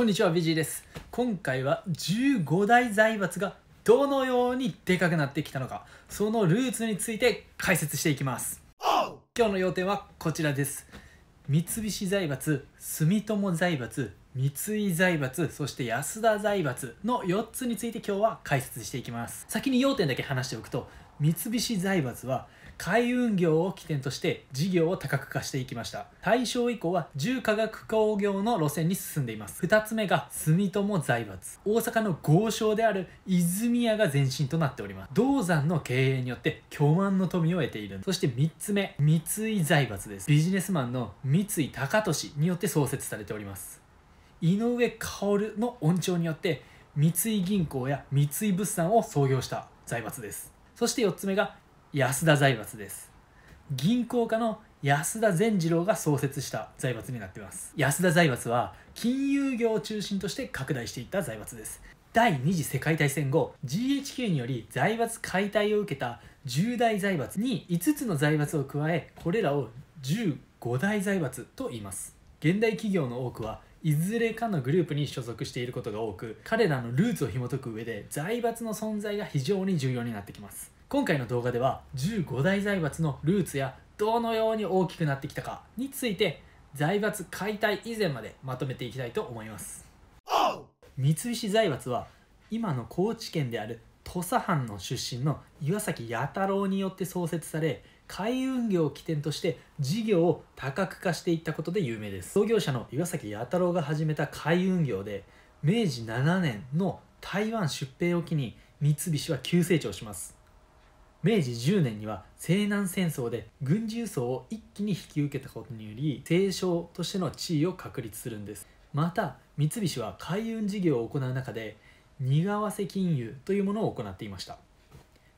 こんにちは、ビジーです。今回は15大財閥がどのようにでかくなってきたのか、そのルーツについて解説していきます。今日の要点はこちらです。三菱財閥、住友財閥、三井財閥そして安田財閥の4つについて今日は解説していきます先に要点だけ話しておくと三菱財閥は海運業を起点として事業を多角化していきました大正以降は重化学工業の路線に進んでいます2つ目が住友財閥大阪の豪商である泉屋が前身となっております銅山の経営によって巨万の富を得ているそして3つ目三井財閥ですビジネスマンの三井貴俊によって創設されております井上薫の恩寵によって三井銀行や三井物産を創業した財閥ですそして4つ目が安田財閥です銀行家の安田善次郎が創設した財閥になっています安田財閥は金融業を中心として拡大していった財閥です第二次世界大戦後 GHQ により財閥解体を受けた10大財閥に5つの財閥を加えこれらを15大財閥と言います現代企業の多くはいずれかのグループに所属していることが多く彼らのルーツを紐解く上で財閥の存在が非常に重要になってきます今回の動画では15大財閥のルーツやどのように大きくなってきたかについて財閥解体以前までまとめていきたいと思います三菱財閥は今の高知県である土佐藩の出身の岩崎弥太郎によって創設され海運業を起点として事業を多角化していったことで有名です創業者の岩崎弥太郎が始めた海運業で明治7年の台湾出兵を機に三菱は急成長します明治10年には西南戦争で軍事輸送を一気に引き受けたことにより清少としての地位を確立するんですまた三菱は海運事業を行う中で苦合わせ金融というものを行っていました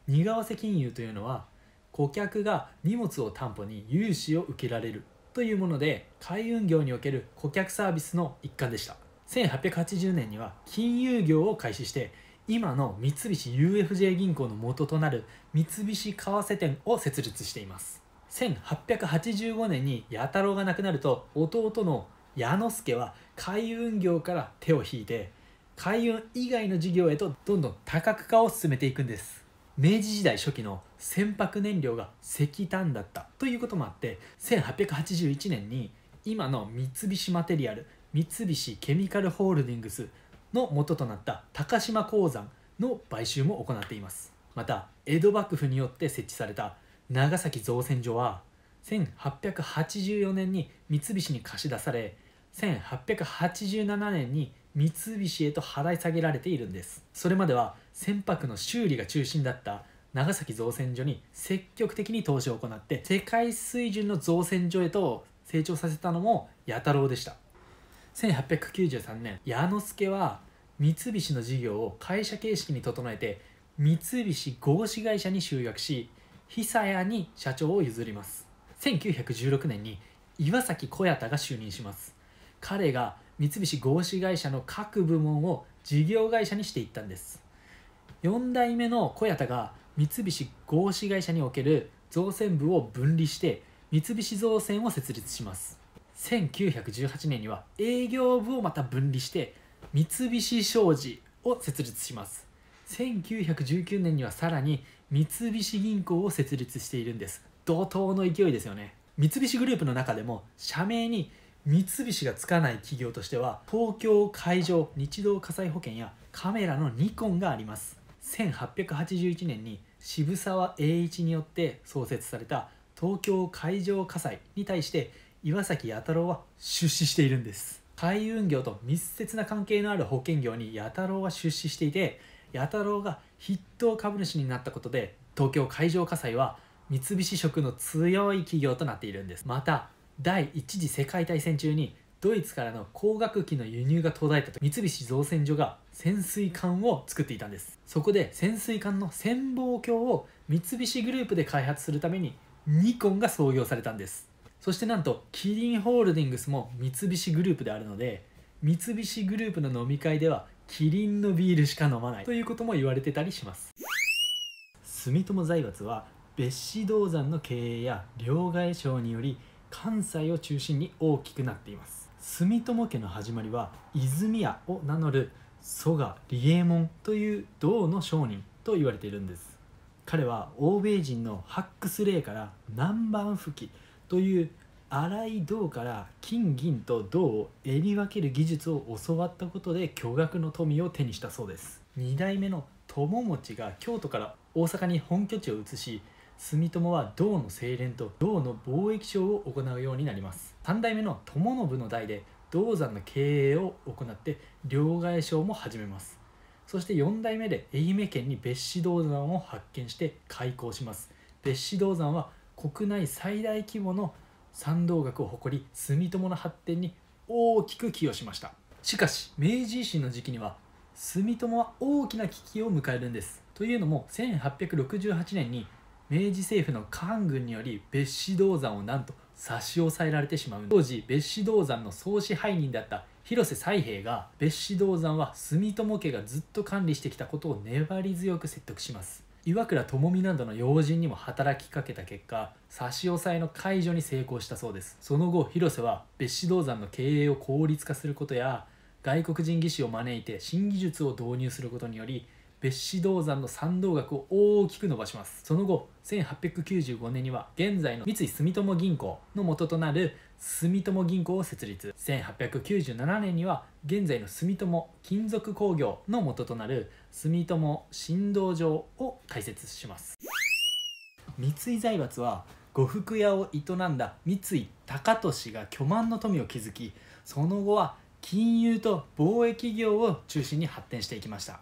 苦合わせ金融というのは顧客が荷物を担保に融資を受けられるというもので海運業における顧客サービスの一環でした1880年には金融業を開始して今の三菱 UFJ 銀行の元となる三菱為替店を設立しています1885年に弥太郎が亡くなると弟の矢之助は海運業から手を引いて海運以外の事業へとどんどん多角化を進めていくんです明治時代初期の船舶燃料が石炭だったということもあって1881年に今の三菱マテリアル三菱ケミカルホールディングスの元となった高島鉱山の買収も行っていますまた江戸幕府によって設置された長崎造船所は1884年に三菱に貸し出され1887年に三菱へと払い下げられているんですそれまでは船舶の修理が中心だった長崎造船所に積極的に投資を行って世界水準の造船所へと成長させたのも弥太郎でした1893年矢之助は三菱の事業を会社形式に整えて三菱合資会社に集約し久屋に社長を譲ります1916年に岩崎小彌太が就任します彼が三菱合資会社の各部門を事業会社にしていったんです4代目の小田が三菱合資会社における造船部を分離して三菱造船を設立します1918年には営業部をまた分離して三菱商事を設立します1919年にはさらに三菱銀行を設立しているんです怒涛の勢いですよね三菱グループの中でも社名に三菱がつかない企業としては東京海上日動火災保険やカメラのニコンがあります1881年に渋沢栄一によって創設された東京海上火災に対して岩崎弥太郎は出資しているんです海運業と密接な関係のある保険業に弥太郎は出資していて弥太郎が筆頭株主になったことで東京海上火災は三菱色の強い企業となっているんですまた第1次世界大戦中にドイツからの光学機の輸入が途絶えたと三菱造船所が潜水艦を作っていたんですそこで潜水艦の潜望鏡を三菱グループで開発するためにニコンが創業されたんですそしてなんとキリンホールディングスも三菱グループであるので三菱グループの飲み会ではキリンのビールしか飲まないということも言われてたりします住友財閥は別子銅山の経営や両替商により関西を中心に大きくなっています住友家の始まりは泉屋を名乗る曽我利右衛門という銅の商人と言われているんです彼は欧米人のハックスレから南蛮吹きという粗い銅から金銀と銅をえり分ける技術を教わったことで巨額の富を手にしたそうです2代目の友持が京都から大阪に本拠地を移し住友は銅の精錬と銅の貿易商を行うようになります3代目の友信の代で銅山の経営を行って両替商も始めますそして4代目で愛媛県に別子銅山を発見して開港します別子銅山は国内最大規模の山道学を誇り住友の発展に大きく寄与しましたしかし明治維新の時期には住友は大きな危機を迎えるんですというのも1868年に明治政府の官軍により別紙銅山をなんと差し押さえられてしまう当時別紙銅山の総支配人だった広瀬西平が別紙銅山は住友家がずっと管理してきたことを粘り強く説得します岩倉智美などの要人にも働きかけた結果差し押さえの解除に成功したそうですその後広瀬は別紙銅山の経営を効率化することや外国人技師を招いて新技術を導入することにより別子銅山の山道額を大きく伸ばしますその後1895年には現在の三井住友銀行の元となる住友銀行を設立1897年には現在の住友金属工業の元となる住友振動場を開設します三井財閥は呉服屋を営んだ三井高利が巨万の富を築きその後は金融と貿易業を中心に発展していきました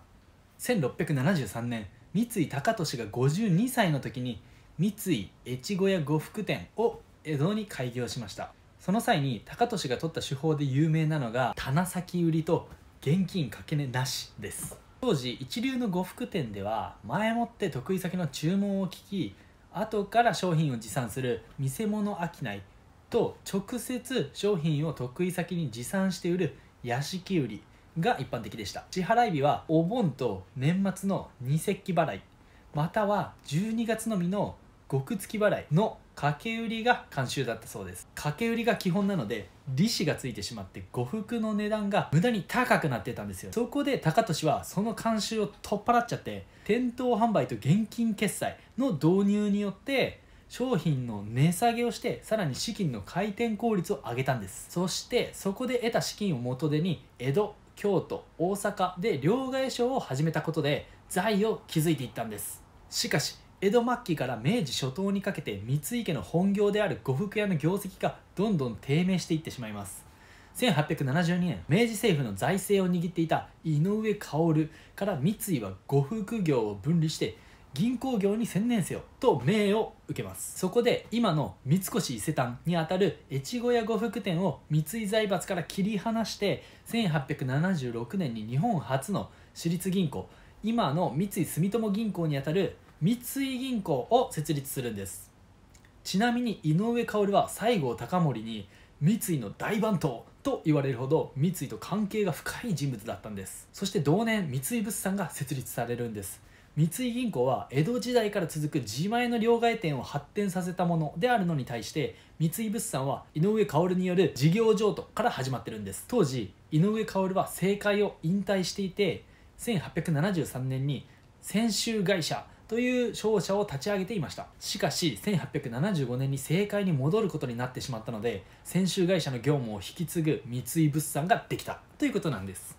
1673年三井高利が52歳の時に三井越後屋呉服店を江戸に開業しましたその際に高利が取った手法で有名なのが棚先売りと現金掛け値なしです当時一流の呉服店では前もって得意先の注文を聞き後から商品を持参する見せ物商いと直接商品を得意先に持参して売る屋敷売りが一般的でした支払い日はお盆と年末の二節気払いまたは12月のみの極付払いの掛け売りが慣習だったそうです掛け売りが基本なので利子がついてしまって呉服の値段が無駄に高くなってたんですよそこで高利はその慣習を取っ払っちゃって店頭販売と現金決済の導入によって商品の値下げをしてさらに資金の回転効率を上げたんですそしてそこで得た資金を元手に江戸京都大阪で両替商を始めたことで財を築いていったんですしかし江戸末期から明治初頭にかけて三井家の本業である呉服屋の業績がどんどん低迷していってしまいます1872年明治政府の財政を握っていた井上薫から三井は呉服業を分離して銀行業に専念せよと命を受けますそこで今の三越伊勢丹にあたる越後屋呉服店を三井財閥から切り離して1876年に日本初の私立銀行今の三井住友銀行にあたる三井銀行を設立するんですちなみに井上薫は西郷隆盛に三井の大番頭と言われるほど三井と関係が深い人物だったんですそして同年三井物産が設立されるんです三井銀行は江戸時代から続く自前の両替店を発展させたものであるのに対して三井物産は井上薫による事業譲渡から始まってるんです当時井上薫は政界を引退していて1873年に泉州会社という商社を立ち上げていましたしかし1875年に政界に戻ることになってしまったので泉州会社の業務を引き継ぐ三井物産ができたということなんです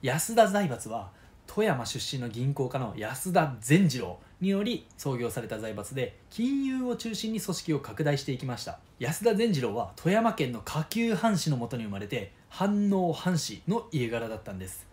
安田財閥は富山出身の銀行家の安田善次郎により創業された財閥で金融を中心に組織を拡大していきました安田善次郎は富山県の下級藩士のもとに生まれて反応藩士の家柄だったんです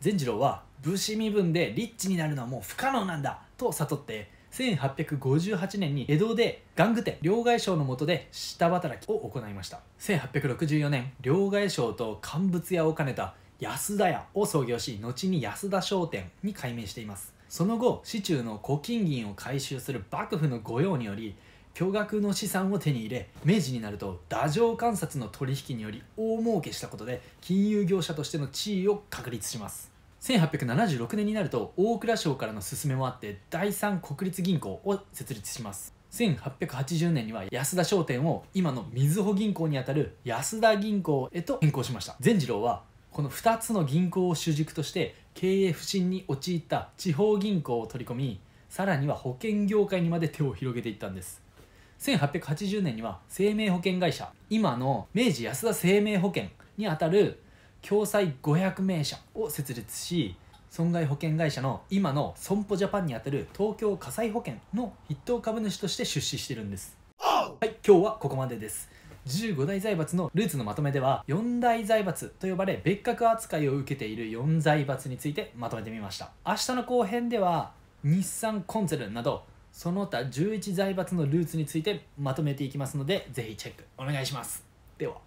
善次郎は武士身分でリッチになるのはもう不可能なんだと悟って1858年に江戸で玩具店両替商のもとで下働きを行いました1864年両替商と乾物屋を兼ねた安田屋を創業し後に安田商店に改名していますその後市中の古金銀を回収する幕府の御用により巨額の資産を手に入れ明治になると太政観察の取引により大儲けしたことで金融業者としての地位を確立します1876年になると大蔵省からの勧めもあって第三国立銀行を設立します1880年には安田商店を今のみずほ銀行にあたる安田銀行へと変更しました善次郎はこの2つの銀行を主軸として経営不振に陥った地方銀行を取り込みさらには保険業界にまで手を広げていったんです1880年には生命保険会社今の明治安田生命保険にあたる共済500名社を設立し損害保険会社の今の損保ジャパンにあたる東京火災保険の筆頭株主として出資してるんですはい今日はここまでです15大財閥のルーツのまとめでは4大財閥と呼ばれ別格扱いを受けている4財閥についてまとめてみました明日の後編では日産コンツェルンなどその他11財閥のルーツについてまとめていきますのでぜひチェックお願いしますでは